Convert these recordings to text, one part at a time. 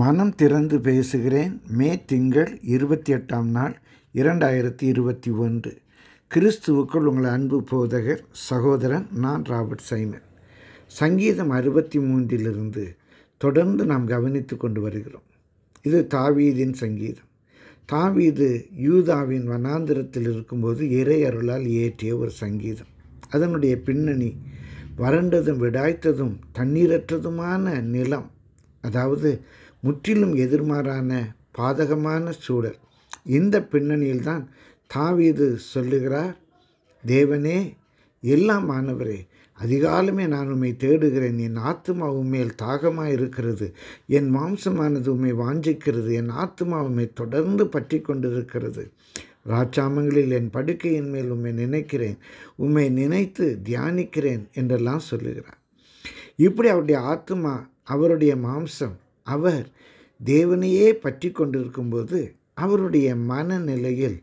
மனம் திறந்து பேசுகிறேன் மே திங்கள் இருபத்தி எட்டாம் நாள் இரண்டாயிரத்தி இருபத்தி ஒன்று கிறிஸ்துவுக்குள் உங்கள் அன்பு போதகர் சகோதரன் நான் ராபர்ட் சைமன் சங்கீதம் அறுபத்தி மூன்றிலிருந்து தொடர்ந்து நாம் கவனித்து கொண்டு வருகிறோம் இது தாவீதின் சங்கீதம் தாவீது யூதாவின் வனாந்திரத்தில் இருக்கும்போது இறை அருளால் இயற்றிய ஒரு சங்கீதம் அதனுடைய பின்னணி வறண்டதும் விடாய்த்ததும் தண்ணீரற்றதுமான நிலம் அதாவது முற்றிலும் எதிர்மாறான பாதகமான சூழல் இந்த பின்னணியில்தான் தாவீது சொல்லுகிறார் தேவனே எல்லாம் மாணவரே அதிகாலமே நான் உம்மை தேடுகிறேன் என் ஆத்மா உண்மையில் தாகமாக இருக்கிறது என் மாம்சமானது உண்மை வாஞ்சிக்கிறது என் ஆத்மா உண்மை தொடர்ந்து பற்றி கொண்டிருக்கிறது ராட்சாமங்களில் என் படுக்கையின் மேல் உண்மை நினைக்கிறேன் உண்மை நினைத்து தியானிக்கிறேன் என்றெல்லாம் சொல்லுகிறார் இப்படி அவருடைய ஆத்மா அவருடைய மாம்சம் அவர் தேவனையே பற்றி கொண்டிருக்கும்போது அவருடைய மனநிலையில்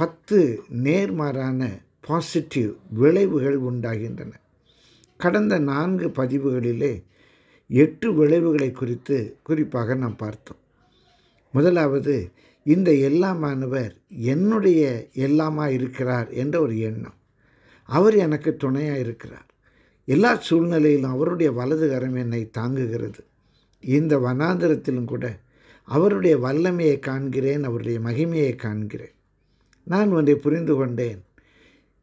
பத்து நேர்மாறான பாசிட்டிவ் விளைவுகள் உண்டாகின்றன கடந்த நான்கு பதிவுகளிலே எட்டு விளைவுகளை குறித்து குறிப்பாக நாம் பார்த்தோம் முதலாவது இந்த எல்லாமானவர் என்னுடைய எல்லாமா இருக்கிறார் என்ற ஒரு எண்ணம் அவர் எனக்கு துணையாக இருக்கிறார் எல்லா சூழ்நிலையிலும் அவருடைய வலது என்னை தாங்குகிறது இந்த வனாந்திரத்திலும் கூட அவருடைய வல்லமையை காண்கிறேன் அவருடைய மகிமையை காண்கிறேன் நான் ஒன்றை புரிந்து கொண்டேன்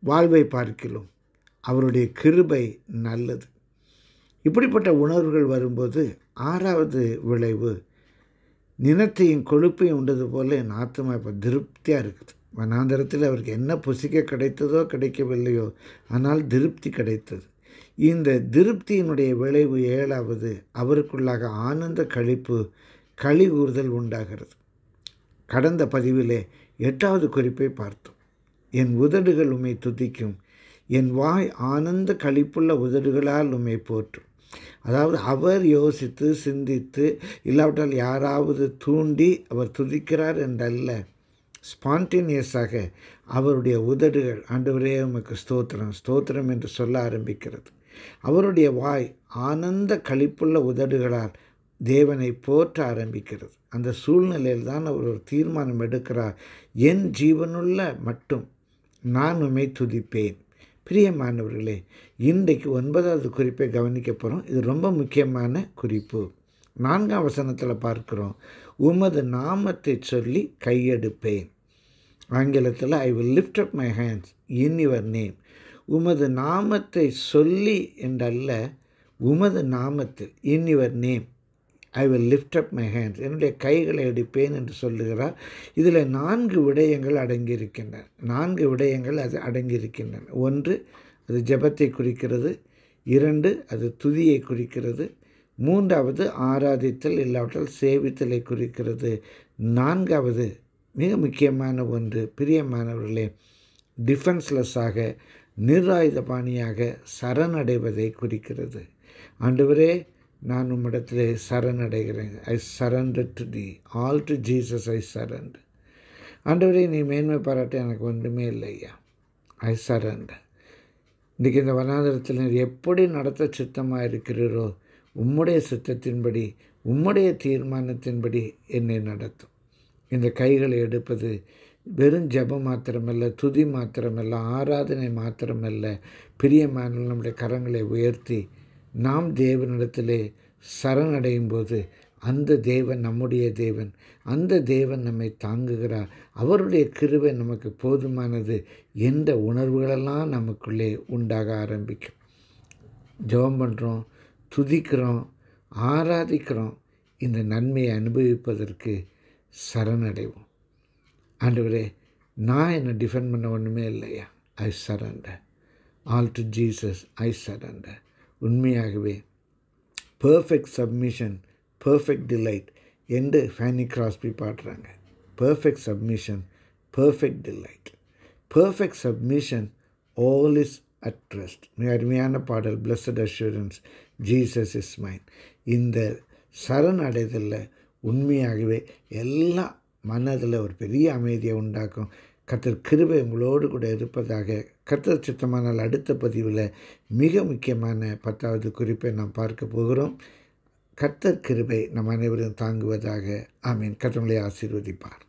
வாழ்வை பார்க்கிலும் அவருடைய கிருபை நல்லது இப்படிப்பட்ட உணர்வுகள் வரும்போது ஆறாவது விளைவு நினத்தையும் கொழுப்பையும் உண்டது போல என் ஆத்மா இப்போ திருப்தியாக இருக்குது வனாந்தரத்தில் அவருக்கு என்ன புசிக்க கிடைத்ததோ கிடைக்கவில்லையோ ஆனால் திருப்தி கிடைத்தது இந்த திருப்தியினுடைய விளைவு ஏழாவது அவருக்குள்ளாக ஆனந்த கழிப்பு களி கூறுதல் உண்டாகிறது கடந்த பதிவிலே எட்டாவது குறிப்பை பார்த்தோம் என் உதடுகள் உமை துதிக்கும் என் வாய் ஆனந்த கழிப்புள்ள உதடுகளால் உமை போற்றும் அதாவது அவர் யோசித்து சிந்தித்து இல்லாவிட்டால் யாராவது தூண்டி அவர் துதிக்கிறார் என்றல்ல ஸ்பான்டேனியஸாக அவருடைய உதடுகள் ஆண்டவரே உமக்கு ஸ்தோத்திரம் ஸ்தோத்திரம் என்று சொல்ல ஆரம்பிக்கிறது அவருடைய வாய் ஆனந்த கழிப்புள்ள உதடுகளால் தேவனை போற்ற ஆரம்பிக்கிறது அந்த சூழ்நிலையில் தான் அவர் ஒரு தீர்மானம் எடுக்கிறார் என் ஜீவனுள்ள மட்டும் நான் உண்மை துதிப்பேன் பிரியமானவர்களே இன்றைக்கு ஒன்பதாவது குறிப்பை கவனிக்க போகிறோம் இது ரொம்ப முக்கியமான குறிப்பு நான்காம் வசனத்தில் பார்க்குறோம் உமது நாமத்தை சொல்லி கையெடுப்பேன் ஆங்கிலத்தில் I will lift up my hands in your name உமது நாமத்தை சொல்லி என்றல்ல உமது நாமத்தில் in your name I will lift up my hands என்னுடைய கைகளை எடுப்பேன் என்று சொல்லுகிறார் இதில் நான்கு விடயங்கள் அடங்கியிருக்கின்றன நான்கு விடயங்கள் அது அடங்கியிருக்கின்றன ஒன்று அது ஜபத்தை குறிக்கிறது இரண்டு அது துதியை குறிக்கிறது மூன்றாவது ஆராதித்தல் இல்லாவிட்டால் சேவித்தலை குறிக்கிறது நான்காவது மிக முக்கியமான ஒன்று பிரியமானவர்களே டிஃபென்ஸ்லெஸ்ஸாக நிராயுத பாணியாக சரணடைவதை குறிக்கிறது ஆண்டவரே நான் உம்மிடத்தில் சரணடைகிறேன் I surrender to the all to Jesus I surrender ஆண்டவரே நீ மேன்மை பாராட்ட எனக்கு ஒன்றுமே இல்லையா ஐ சரண்டர் இன்றைக்கி இந்த வனாந்திரத்தில் எப்படி நடத்த சுத்தமாக இருக்கிறீரோ உம்முடைய சித்தத்தின்படி உம்முடைய தீர்மானத்தின்படி என்னை நடத்தும் இந்த கைகளை எடுப்பது வெறும் ஜபம் மாத்திரமல்ல துதி மாத்திரமல்ல ஆராதனை மாத்திரமல்ல பிரியமான நம்முடைய கரங்களை உயர்த்தி நாம் தேவனிடத்திலே சரணடையும் போது அந்த தேவன் நம்முடைய தேவன் அந்த தேவன் நம்மை தாங்குகிறார் அவருடைய கிருவை நமக்கு போதுமானது எந்த உணர்வுகளெல்லாம் நமக்குள்ளே உண்டாக ஆரம்பிக்கும் ஜெபம் பண்ணுறோம் துதிக்கிறோம் ஆராதிக்கிறோம் இந்த நன்மையை அனுபவிப்பதற்கு சரணடைவோம் ஆண்டவரே நான் என்னை டிஃபெண்ட் பண்ண ஒன்றுமே இல்லையா I surrender all to Jesus I surrender உண்மையாகவே பர்ஃபெக்ட் சப்மிஷன் பர்ஃபெக்ட் டிலைட் என்று ஃபேனி கிராஸ்பி பாடுறாங்க perfect submission perfect delight perfect submission all is at rest மிக அருமையான பாடல் blessed assurance Jesus is mine இந்த சரண் அடைதலில் உண்மையாகவே எல்லா மனதில் ஒரு பெரிய அமைதியை உண்டாக்கும் கத்தர் கிருபை உங்களோடு கூட இருப்பதாக கத்தர் சித்தமானால் அடுத்த பதிவில் மிக முக்கியமான பத்தாவது குறிப்பை நாம் பார்க்க போகிறோம் கத்தர் கிருபை நம் அனைவரும் தாங்குவதாக ஆமீன் கர்த்தவங்களை ஆசீர்வதிப்பார்